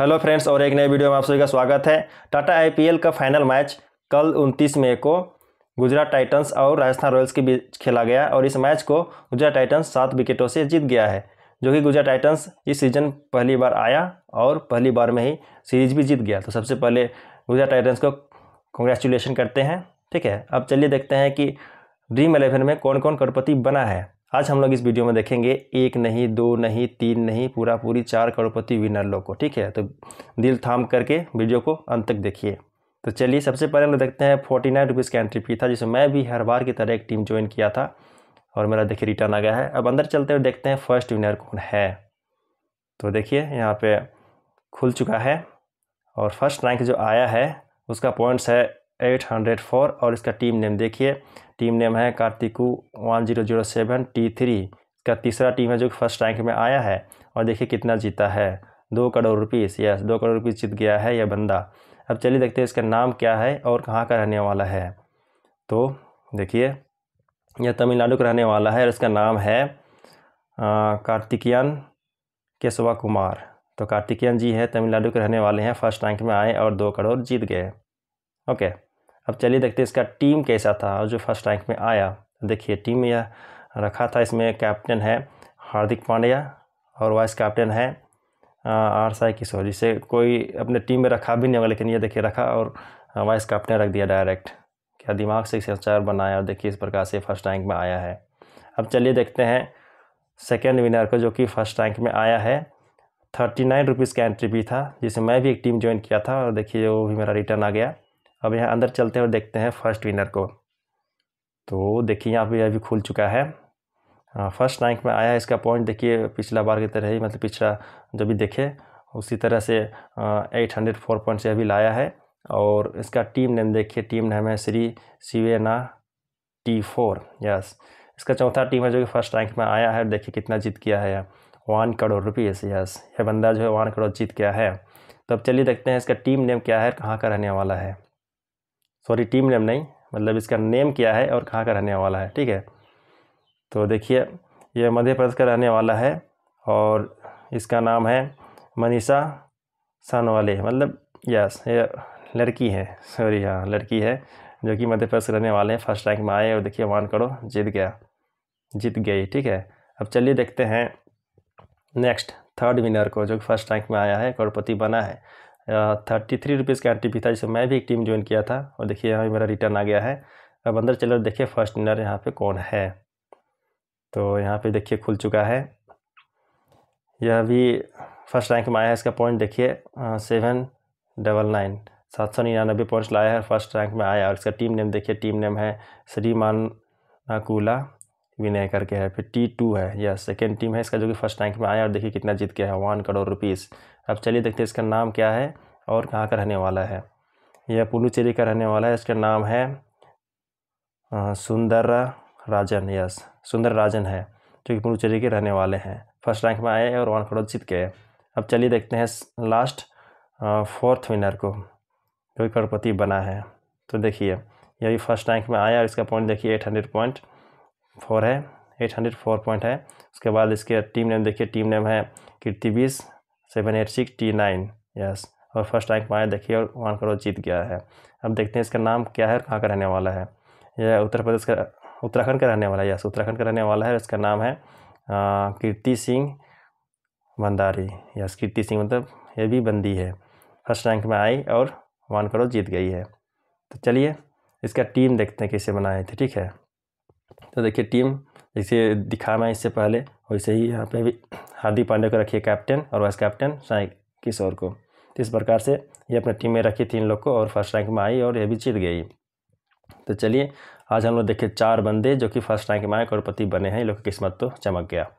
hello friends और एक नए वीडियो में आप सभी का स्वागत है टाटा आईपीएल का फाइनल मैच कल 29 मई को गुजरात टाइटंस और राजस्थान रॉयल्स के बीच खेला गया और इस मैच को गुजरात टाइटंस सात विकेटों से जीत गया है जो कि गुजरात टाइटंस इस सीजन पहली बार आया और पहली बार में ही सीरीज भी जीत गया तो सबसे पहले गुजरात टाइटन्स को कॉन्ग्रेचुलेसन करते हैं ठीक है अब चलिए देखते हैं कि ड्रीम इलेवन में कौन कौन करपति बना है आज हम लोग इस वीडियो में देखेंगे एक नहीं दो नहीं तीन नहीं पूरा पूरी चार करोड़पति विनर लोग को ठीक है तो दिल थाम करके वीडियो को अंत तक देखिए तो चलिए सबसे पहले हम लोग देखते हैं फोर्टी नाइन रुपीज़ का एंट्री फी था जिसमें मैं भी हर बार की तरह एक टीम ज्वाइन किया था और मेरा देखिए रिटर्न आ गया है अब अंदर चलते हुए देखते हैं फर्स्ट विनर कौन है तो देखिए यहाँ पे खुल चुका है और फर्स्ट रैंक जो आया है उसका पॉइंट्स है एट हंड्रेड फोर और इसका टीम नेम देखिए टीम नेम है कार्तिकू one zero zero seven T three इसका तीसरा टीम है जो कि फर्स्ट रैंक में आया है और देखिए कितना जीता है दो करोड़ रुपीस यस दो करोड़ रुपीस जीत गया है यह बंदा अब चलिए देखते हैं इसका नाम क्या है और कहाँ का रहने वाला है तो देखिए यह तमिलनाडु का रहने वाला है और इसका नाम है कार्तिकियन केशवा कुमार तो कार्तिकियन जी हैं तमिलनाडु के रहने वाले हैं फर्स्ट रैंक में आए और दो करोड़ जीत गए ओके अब चलिए देखते हैं इसका टीम कैसा था जो फर्स्ट रैंक में आया देखिए टीम यह रखा था इसमें कैप्टन है हार्दिक पांड्या और वाइस कैप्टन है आर साई किशोर जिसे कोई अपने टीम में रखा भी नहीं होगा लेकिन ये देखिए रखा और वाइस कैप्टन रख दिया डायरेक्ट क्या दिमाग से इसे चार बनाया और देखिए इस प्रकार से फर्स्ट रैंक में आया है अब चलिए देखते हैं सेकेंड विनर को जो कि फर्स्ट रैंक में आया है थर्टी नाइन रुपीज़ का एंट्री भी था जिसे मैं भी एक टीम ज्वाइन किया था और देखिए वो भी मेरा रिटर्न आ गया अब यहाँ अंदर चलते हैं और देखते हैं फर्स्ट विनर को तो देखिए यहाँ पे अभी खुल चुका है फर्स्ट रैंक में आया इसका पॉइंट देखिए पिछला बार की तरह ही मतलब पिछला जब भी देखे उसी तरह से एट हंड्रेड फोर पॉइंट से अभी लाया है और इसका टीम नेम देखिए टीम नेम है श्री सिवेना टी फोर यस इसका चौथा टीम है जो कि फर्स्ट रैंक में आया है देखिए कितना जीत किया है वन करोड़ रुपीज़ यस यह बंदा जो है वन करोड़ जीत गया है तो अब चलिए देखते हैं इसका टीम नेम क्या है कहाँ का रहने वाला है सॉरी टीम नेम नहीं मतलब इसका नेम क्या है और कहाँ का रहने वाला है ठीक है तो देखिए ये मध्य प्रदेश का रहने वाला है और इसका नाम है मनीषा सानवाले मतलब यस ये लड़की है सॉरी हाँ लड़की है जो कि मध्य प्रदेश रहने वाले हैं फर्स्ट रैंक में आए और देखिए वन करो जीत गया जीत गई ठीक है अब चलिए देखते हैं नेक्स्ट थर्ड विनर को जो कि फर्स्ट रैंक में आया है करोड़पति बना है थर्टी थ्री रुपीज़ का एंट्री भी था जिसमें मैं भी एक टीम ज्वाइन किया था और देखिए यहाँ मेरा रिटर्न आ गया है अब अंदर चलो देखिए फर्स्ट विनर यहाँ पे कौन है तो यहाँ पे देखिए खुल चुका है यह भी फर्स्ट रैंक में आया है इसका पॉइंट देखिए सेवन डबल नाइन सात सौ निन्यानबे पॉइंट्स लाया है फर्स्ट रैंक में आया और इसका टीम नेम देखिए टीम नेम है श्रीमान नाकूला विनय करके है फिर टी टू है यह सेकेंड टीम है इसका जो कि फर्स्ट रैंक में आया और देखिए कितना जीत गया है वन करोड़ रुपीज़ अब चलिए देखते हैं इसका नाम क्या है और कहाँ का रहने वाला है यह पुलुचेरी का रहने वाला है इसका नाम है सुंदर राजन यस सुंदर राजन है जो कि पुडुचेरी के रहने वाले हैं फर्स्ट रैंक में आए और वन करोड़ जीत गए अब चलिए देखते हैं लास्ट फोर्थ विनर को जो करोड़पति बना है तो देखिए यही फर्स्ट रैंक में आया और इसका पॉइंट देखिए एट हंड्रेड पॉइंट फोर है एट हंड्रेड फोर पॉइंट है उसके बाद इसके टीम नेम देखिए टीम नेम है कीर्ति बीस seven eight six T nine S और फर्स्ट रैंक पाया देखिए और वन करोड़ जीत गया है अब देखते हैं इसका नाम क्या है और कहाँ का रहने वाला है यह उत्तर प्रदेश का उत्तराखंड का रहने वाला है यस उत्तराखंड का रहने वाला है इसका नाम है कीर्ति सिंह भंडारी यस कीर्ति सिंह मतलब ये भी बंदी है फर्स्ट रैंक में आई और वन करोड़ जीत गई है तो चलिए इसका टीम देखते हैं कैसे बनाए थे ठीक है तो देखिए टीम जैसे दिखा मैं इससे पहले वैसे ही यहाँ पे भी हार्दिक पांडे को रखिए कैप्टन और वाइस कैप्टन साई किशोर को तो इस प्रकार से ये अपने टीम में रखी थी इन लोग को और फर्स्ट रैंक में आई और ये भी जीत गई तो चलिए आज हम लोग देखे चार बंदे जो कि फर्स्ट रैंक में आए करोड़पति बने हैं इन लोग की किस्मत तो चमक गया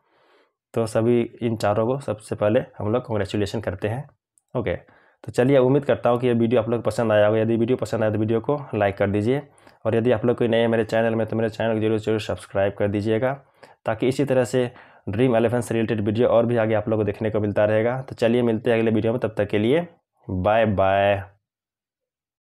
तो सभी इन चारों को सबसे पहले हम लोग कॉन्ग्रेचुलेसन करते हैं ओके तो चलिए उम्मीद करता हूँ कि ये वीडियो आप लोग पसंद आया होगा यदि वीडियो पसंद आया तो वीडियो को लाइक कर दीजिए और यदि आप लोग कोई नए हैं मेरे चैनल में तो मेरे चैनल को जरूर जरूर सब्सक्राइब कर दीजिएगा ताकि इसी तरह से ड्रीम एलेवन से रिलेटेड वीडियो और भी आगे आप लोग को देखने को मिलता रहेगा तो चलिए मिलते हैं अगले वीडियो में तब तक के लिए बाय बाय